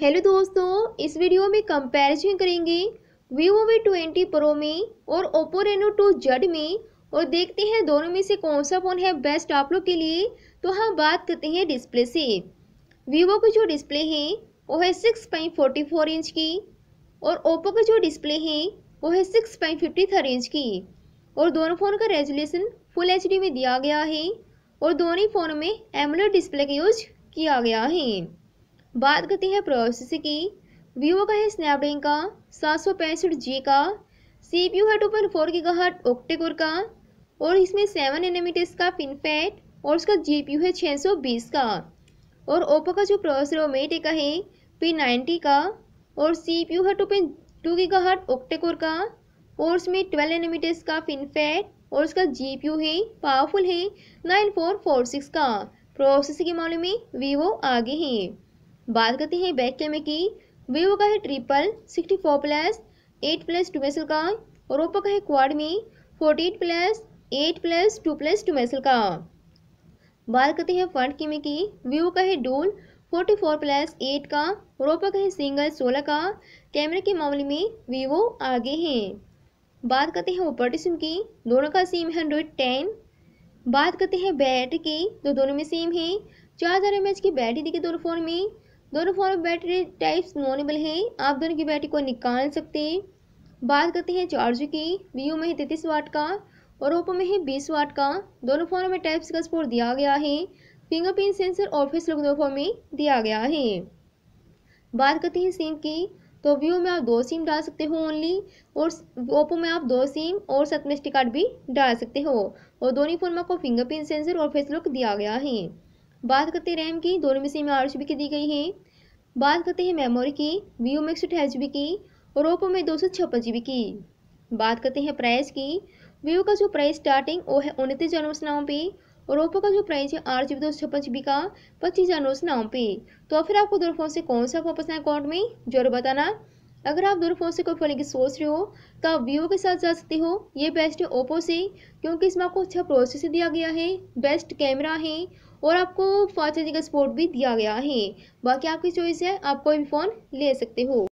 hello दोस्तों इस video में कंपैरिजन करेंगे वीवो वी ट्वेंटी प्रो में और ओप्पो रेनो टू जेड में और देखते हैं दोनों में से कौन सा फ़ोन है बेस्ट आप लोग के लिए तो हम बात करते हैं डिस्प्ले से वीवो का जो डिस्प्ले है वो है six point forty four inch की और ओप्पो का जो डिस्प्ले है वो है six point fifty three inch की और दोनों फ़ोन का रेजुलेशन फुल एच में दिया गया है और दोनों ही फ़ोन में एमुलेट डिस्प्ले का यूज किया गया है बात करते हैं प्रोसेस की वीवो का है स्नैपड्रैगन का सात सौ पैंसठ जी का सी पी यू है टू पॉइंट फोर की गहट ओक्टेकोर का और इसमें सेवन एनमीटर्स का फिनफेट और उसका जी पी यू है छः सौ बीस का और ओप्पो का जो प्रोसेसर है मेटे का है पी नाइन्टी का और सी पी यू है टू पॉइंट टू की गहट ओक्टेकोर का और उसमें ट्वेल्व एनमीटर्स का फिनफेट और उसका जी पी यू है पावरफुल है नाइन फोर फोर सिक्स का प्रोसेस के मामले में वीवो आगे हैं बात करते हैं बैक कैमरे की वीवो का है triple sixty four plus eight plus two मेसल का और ओप्पो का है क्वाड में forty eight plus eight plus two plus two मेसल का बात करते हैं फ्रंट कैमरे की वीवो का है डोल फोर्टी फोर प्लस एट का और ओप्पो का है सिंगल सोलह का कैमरे के मामले में वीवो आगे हैं बात करते हैं ओपरटी सिम की दोनों का सिम है एंड्रॉयड टेन बात करते हैं बैटरी की तो दोनों में सेम है चार हज़ार एम एच की बैटरी दी गई दोनों फ़ोन में दोनों फोन बैटरी टाइप्स मोनेबल हैं आप दोनों की बैटरी को निकाल सकते हैं बात करते हैं चार्ज की वीओ में है तैतीस वाट का और ओप्पो में है बीस वाट का दोनों फ़ोनों में टाइप्स का सपोर्ट दिया गया है फिंगरप्रिंट सेंसर और फेस लॉक दोनों फोन में दिया गया है बात करते हैं सिम की तो वीओ में आप दो सिम डाल सकते हो ओनली और ओप्पो में आप दो सिम और सतमेस्टी कार्ड भी डाल सकते हो और दोनों फोन में आपको फिंगरप्रिंट सेंसर और फेस लुक दिया गया है बात करते हैं रैम की दोनों में सेम आठ की दी गई है बात करते हैं मेमोरी की वीवो में एक सौ अठाईस जी की और ओप्पो में दो सौ छप्पन जी की बात करते हैं प्राइस की वीवो का जो प्राइस स्टार्टिंग वो है उनतीस जनवरी से नाम पे और ओप्पो का जो प्राइस है आठ जी बी दो सौ छप्पन जी बी का पच्चीस जनवरी से नाम पे तो फिर आपको दोनों फोन से कौन सा वापस है अकाउंट में जरूर बताना अगर आप दोनों फोन से कोई फोन की सोच रहे हो तो आप वीवो के साथ जा सकते हो ये बेस्ट है ओप्पो से क्योंकि इसमें आपको अच्छा प्रोसेसर दिया गया है बेस्ट कैमरा है और आपको फास्ट चार्जिंग का स्पोर्ट भी दिया गया है बाकी आपकी चॉइस है आप कोई भी फ़ोन ले सकते हो